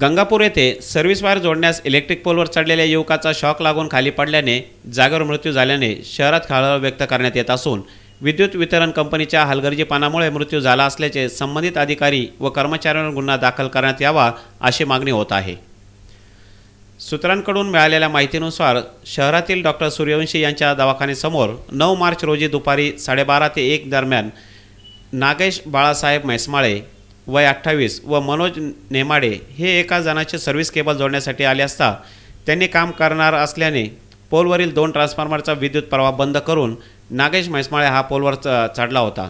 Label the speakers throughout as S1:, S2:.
S1: गंगापूर येथे service wire जोडण्यास electric पोलवर चढलेल्या युवकाचा शॉक लागून खाली पडल्याने जागेवर मृत्यू झाल्याने शहरात खळबळ व्यक्त करण्यात येत असून विद्युत वितरण कंपनीच्या हलगर्जीपणामुळे मृत्यू झाला असल्याचे संबंधित अधिकारी व कर्मचाऱ्यांवर गुन्हा दाखल करण्यात यावा अशी मागणी होत आहे सूत्रांकडून मिळालेल्या माहितीनुसार शहरातील डॉक्टर सूर्यवंशी यांच्या दवाखान्यासमोर नऊ मार्च रोजी दुपारी साडेबारा ते एक दरम्यान नागेश बाळासाहेब म्हैसमाळे वय अठ्ठावीस व मनोज नेमाडे हे एका जणाचे सर्व्हिस केबल जोडण्यासाठी आले असता त्यांनी काम करणार असल्याने पोलवरील दोन ट्रान्सफॉर्मरचा विद्युत प्रवाह बंद करून नागेश म्हैसमाळे हा पोलवर चढला होता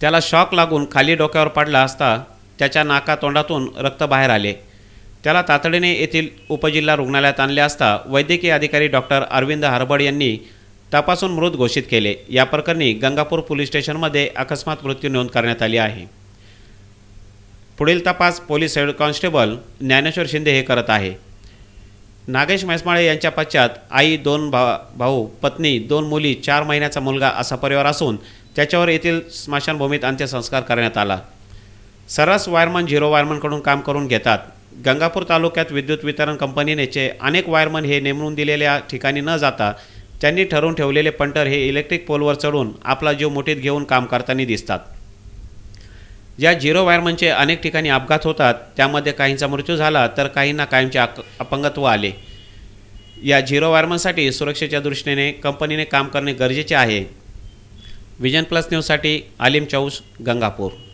S1: त्याला शॉक लागून खाली डोक्यावर पडला असता त्याच्या नाका तोंडातून रक्त बाहेर आले त्याला तातडीने येथील उपजिल्हा रुग्णालयात आणले असता वैद्यकीय अधिकारी डॉक्टर अरविंद हरबड यांनी तपासून मृत घोषित केले या प्रकरणी गंगापूर पोलीस स्टेशनमध्ये अकस्मात मृत्यू नोंद करण्यात आली आहे पुढील तपास police head constable Dnyaneshwar Shinde हे करत आहे नागेश म्हैसमाळे यांच्या पश्चात आई दोन भा भाऊ पत्नी दोन मुली चार महिन्याचा मुलगा असा परिवार असून त्याच्यावर येथील स्मशानभूमीत अंत्यसंस्कार करण्यात आला सरस वायरमन झिरो वायरमनकडून काम करून घेतात गंगापूर तालुक्यात विद्युत वितरण कंपनीनेचे अनेक वायरमन हे नेमून दिलेल्या ठिकाणी न जाता त्यांनी ठरवून ठेवलेले पंटर हे इलेक्ट्रिक पोलवर चढून आपला जीव मुठीत घेऊन काम करताना दिसतात ज्या झिरो वायरमनचे अनेक ठिकाणी अपघात होतात त्यामध्ये काहींचा मृत्यू झाला तर काहींना कायमचे अपंगत्व आले या झिरो वायरमनसाठी सुरक्षेच्या दृष्टीने कंपनीने काम करणे गरजेचे आहे विजन प्लस न्यूजसाठी आलिम चौस गंगापूर